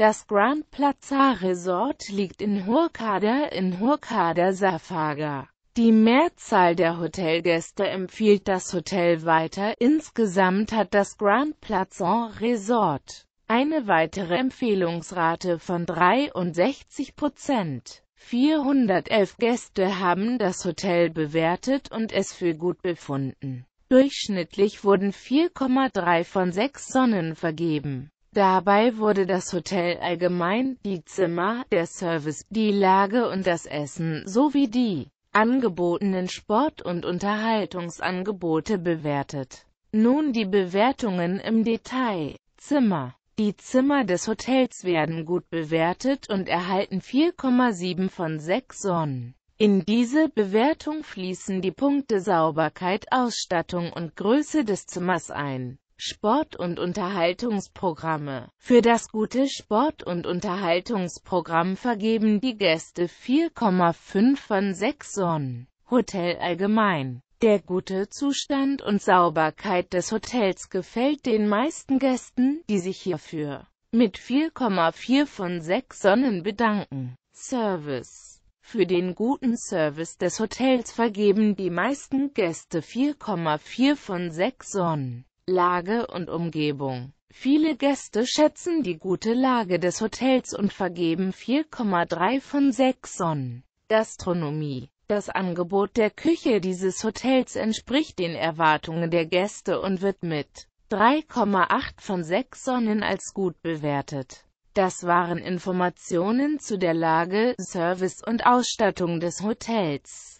Das Grand Plaza Resort liegt in Hurghada in Hurghada-Safaga. Die Mehrzahl der Hotelgäste empfiehlt das Hotel weiter. Insgesamt hat das Grand Plaza Resort eine weitere Empfehlungsrate von 63 Prozent. 411 Gäste haben das Hotel bewertet und es für gut befunden. Durchschnittlich wurden 4,3 von 6 Sonnen vergeben. Dabei wurde das Hotel allgemein, die Zimmer, der Service, die Lage und das Essen sowie die angebotenen Sport- und Unterhaltungsangebote bewertet. Nun die Bewertungen im Detail. Zimmer Die Zimmer des Hotels werden gut bewertet und erhalten 4,7 von 6 Sonnen. In diese Bewertung fließen die Punkte Sauberkeit, Ausstattung und Größe des Zimmers ein. Sport- und Unterhaltungsprogramme. Für das gute Sport- und Unterhaltungsprogramm vergeben die Gäste 4,5 von 6 Sonnen. Hotel allgemein. Der gute Zustand und Sauberkeit des Hotels gefällt den meisten Gästen, die sich hierfür mit 4,4 von 6 Sonnen bedanken. Service für den guten Service des Hotels vergeben die meisten Gäste 4,4 von 6 Sonnen. Lage und Umgebung. Viele Gäste schätzen die gute Lage des Hotels und vergeben 4,3 von 6 Sonnen. Gastronomie das Angebot der Küche dieses Hotels entspricht den Erwartungen der Gäste und wird mit 3,8 von 6 Sonnen als gut bewertet. Das waren Informationen zu der Lage, Service und Ausstattung des Hotels.